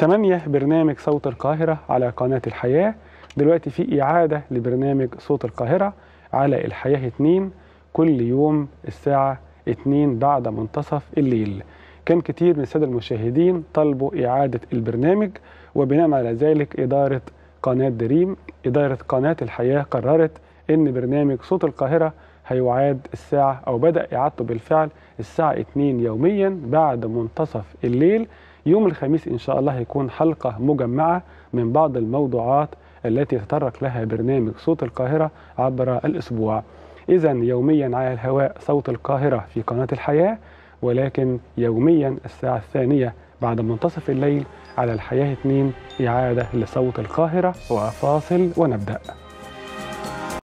8 برنامج صوت القاهرة على قناة الحياة دلوقتي في إعادة لبرنامج صوت القاهرة على الحياة 2 كل يوم الساعة 2 بعد منتصف الليل كان كتير من السادة المشاهدين طلبوا إعادة البرنامج وبناء على ذلك إدارة قناة دريم إدارة قناة الحياة قررت أن برنامج صوت القاهرة هيعاد الساعة أو بدأ إعادته بالفعل الساعة 2 يوميا بعد منتصف الليل يوم الخميس إن شاء الله هيكون حلقة مجمعة من بعض الموضوعات التي يتطرق لها برنامج صوت القاهرة عبر الأسبوع إذا يوميا على الهواء صوت القاهرة في قناة الحياة ولكن يوميا الساعة الثانية بعد منتصف الليل على الحياة 2 إعادة لصوت القاهرة وفاصل ونبدأ